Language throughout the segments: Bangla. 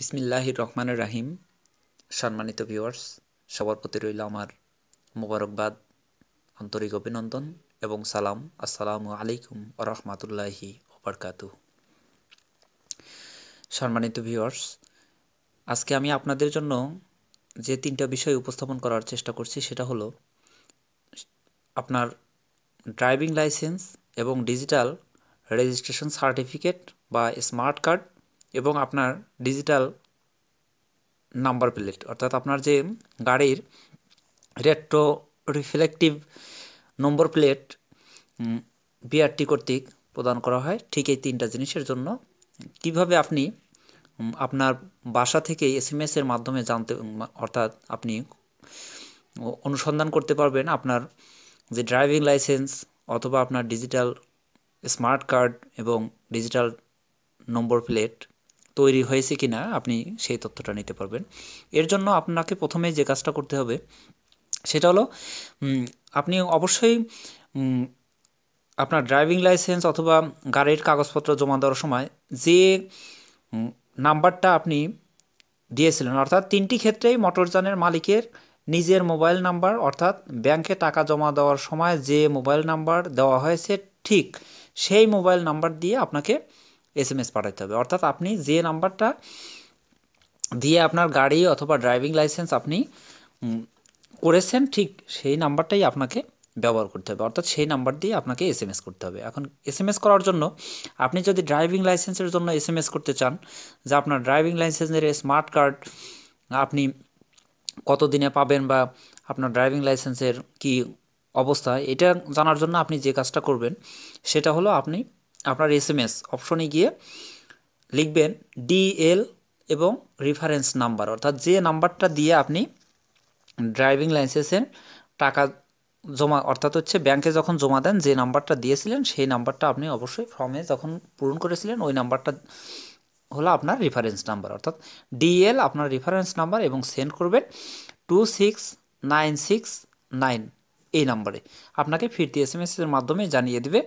বিসমিল্লাহির রহমানের রাহিম সম্মানিত ভিউয়ার্স সবার প্রতি রইল আমার মোবারকবাদ আন্তরিক অভিনন্দন এবং সালাম আসসালামু আলাইকুম ও রহমাতুল্লাহি ওবরকাতু সম্মানিত ভিউয়ার্স আজকে আমি আপনাদের জন্য যে তিনটা বিষয় উপস্থাপন করার চেষ্টা করছি সেটা হলো আপনার ড্রাইভিং লাইসেন্স এবং ডিজিটাল রেজিস্ট্রেশন সার্টিফিকেট বা স্মার্ট কার্ড এবং আপনার ডিজিটাল নাম্বার প্লেট অর্থাৎ আপনার যে গাড়ির retro reflective number plate BRT কর্তৃক প্রদান করা হয় ঠিক এই তিনটা জিনিসের জন্য কিভাবে আপনি আপনার বাসা থেকে এস এর মাধ্যমে জানতে অর্থাৎ আপনি অনুসন্ধান করতে পারবেন আপনার যে ড্রাইভিং লাইসেন্স অথবা আপনার ডিজিটাল স্মার্ট কার্ড এবং ডিজিটাল নম্বর প্লেট তৈরি হয়েছে কি না আপনি সেই তথ্যটা নিতে পারবেন এর জন্য আপনাকে প্রথমে যে কাজটা করতে হবে সেটা হলো আপনি অবশ্যই আপনার ড্রাইভিং লাইসেন্স অথবা গাড়ির কাগজপত্র জমা দেওয়ার সময় যে নাম্বারটা আপনি দিয়েছিলেন অর্থাৎ তিনটি ক্ষেত্রেই মোটরযানের মালিকের নিজের মোবাইল নাম্বার অর্থাৎ ব্যাংকে টাকা জমা দেওয়ার সময় যে মোবাইল নাম্বার দেওয়া হয়েছে ঠিক সেই মোবাইল নাম্বার দিয়ে আপনাকে এস এম এস পাঠাতে হবে অর্থাৎ আপনি যে নাম্বারটা দিয়ে আপনার গাড়ি অথবা ড্রাইভিং লাইসেন্স আপনি করেছেন ঠিক সেই নাম্বারটাই আপনাকে ব্যবহার করতে হবে অর্থাৎ সেই নাম্বার দিয়ে আপনাকে এস এম এস করতে হবে এখন এস এম এস করার জন্য আপনি যদি ড্রাইভিং লাইসেন্সের জন্য এস এম এস করতে চান যে আপনার ড্রাইভিং লাইসেন্সের স্মার্ট কার্ড আপনি কত দিনে পাবেন বা আপনার ড্রাইভিং লাইসেন্সের কি অবস্থা এটা জানার জন্য আপনি যে কাজটা করবেন সেটা হলো আপনি আপনার এস এম এস অপশনে গিয়ে লিখবেন ডিএল এবং রেফারেন্স নাম্বার অর্থাৎ যে নাম্বারটা দিয়ে আপনি ড্রাইভিং লাইসেন্সের টাকা জমা অর্থাৎ হচ্ছে ব্যাংকে যখন জমা দেন যে নাম্বারটা দিয়েছিলেন সেই নাম্বারটা আপনি অবশ্যই ফর্মে যখন পূরণ করেছিলেন ওই নাম্বারটা হলো আপনার রেফারেন্স নাম্বার অর্থাৎ ডিএল আপনার রেফারেন্স নাম্বার এবং সেন্ড করবেন two six nine six nine এই নাম্বারে আপনাকে ফিরতি এস এম এর মাধ্যমে জানিয়ে দেবে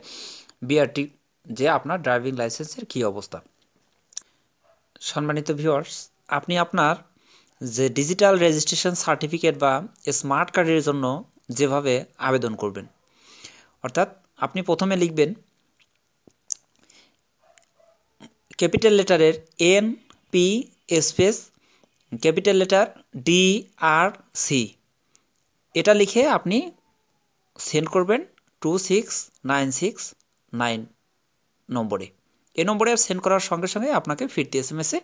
বিআরটি যে আপনার ড্রাইভিং লাইসেন্সের কি অবস্থা সম্মানিত ভিউয়ার্স আপনি আপনার যে ডিজিটাল রেজিস্ট্রেশন সার্টিফিকেট বা স্মার্ট কার্ডের জন্য যেভাবে আবেদন করবেন অর্থাৎ আপনি প্রথমে লিখবেন ক্যাপিটাল লেটারের N P space capital letter D R C এটা লিখে আপনি সেন্ড করবেন two six nine six nine নম্বরে এই নম্বরে সেন্ড করার সঙ্গে সঙ্গে আপনাকে ফিরতি এস এম এসে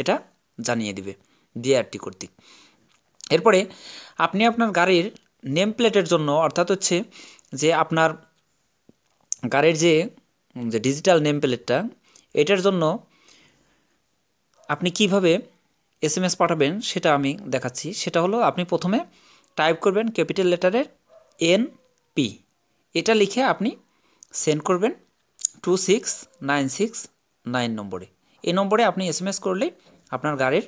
এটা জানিয়ে দিবে ডিআরটি কর্তৃক এরপরে আপনি আপনার গাড়ির নেম প্লেটের জন্য অর্থাৎ হচ্ছে যে আপনার গাড়ির যে যে ডিজিটাল নেম প্লেটটা এটার জন্য আপনি কিভাবে এস এম এস পাঠাবেন সেটা আমি দেখাচ্ছি সেটা হলো আপনি প্রথমে টাইপ করবেন ক্যাপিটাল লেটারের এন পি এটা লিখে আপনি সেন্ড করবেন two six nine six nine নম্বরে এই নম্বরে আপনি এস এম এস করলেই আপনার গাড়ির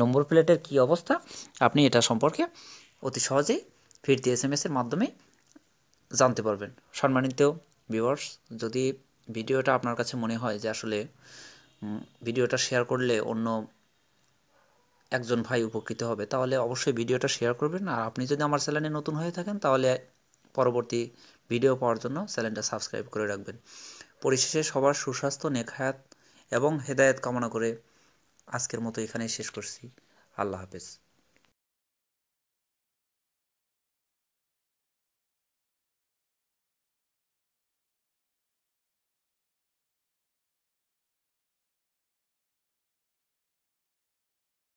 নম্বর প্লেটের কি অবস্থা আপনি এটা সম্পর্কে অতি সহজেই ফিরতি এম এর মাধ্যমে জানতে পারবেন সম্মানিত ভিউয়ার্স যদি ভিডিওটা আপনার কাছে মনে হয় যে আসলে ভিডিওটা শেয়ার করলে অন্য একজন ভাই উপকৃত হবে তাহলে অবশ্যই ভিডিওটা শেয়ার করবেন আর আপনি যদি আমার চ্যানেলে নতুন হয়ে থাকেন তাহলে পরবর্তী ভিডিও পাওয়ার জন্য চ্যানেলটা সাবস্ক্রাইব করে রাখবেন পরিশেষে সবার সুস্বাস্থ্য নেখায়াত এবং হেদায়েত কামনা করে আজকের মতো এখানেই শেষ করছি আল্লাহ হাফেজ